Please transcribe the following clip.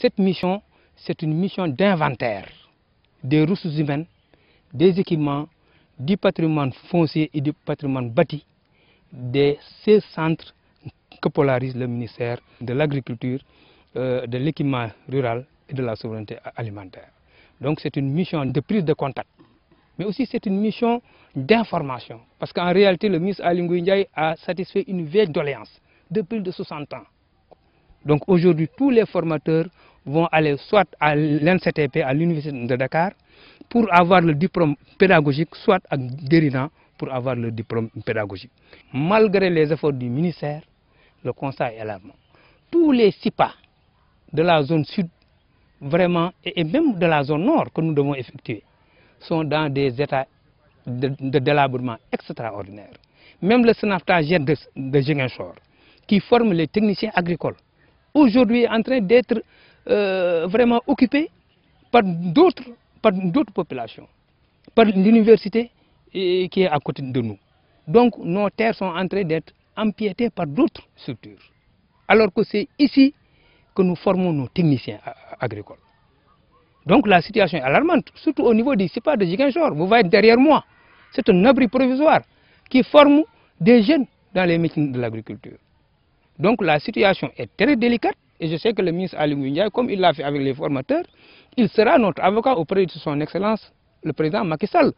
Cette mission, c'est une mission d'inventaire des ressources humaines, des équipements, du patrimoine foncier et du patrimoine bâti de ces centres que polarise le ministère de l'Agriculture, euh, de l'équipement rural et de la souveraineté alimentaire. Donc c'est une mission de prise de contact, mais aussi c'est une mission d'information. Parce qu'en réalité, le ministre Alingou a satisfait une vieille doléance depuis plus de 60 ans. Donc aujourd'hui, tous les formateurs vont aller soit à l'NCTP, à l'Université de Dakar, pour avoir le diplôme pédagogique, soit à Guérina, pour avoir le diplôme pédagogique. Malgré les efforts du ministère, le constat est alarmant. Tous les SIPA de la zone sud, vraiment, et même de la zone nord que nous devons effectuer, sont dans des états de, délabrement extraordinaires. Même le SNAFTA de, de qui forme les techniciens agricoles, aujourd'hui en train d'être euh, vraiment occupé par d'autres par d'autres populations, par l'université qui est à côté de nous. Donc nos terres sont en train d'être empiétées par d'autres structures. Alors que c'est ici que nous formons nos techniciens agricoles. Donc la situation est alarmante, surtout au niveau du CIPA de Jigenshore. Vous voyez derrière moi, c'est un abri provisoire qui forme des jeunes dans les métiers de l'agriculture. Donc la situation est très délicate et je sais que le ministre Ali Ndiaye, comme il l'a fait avec les formateurs, il sera notre avocat auprès de son Excellence le président Macky Sall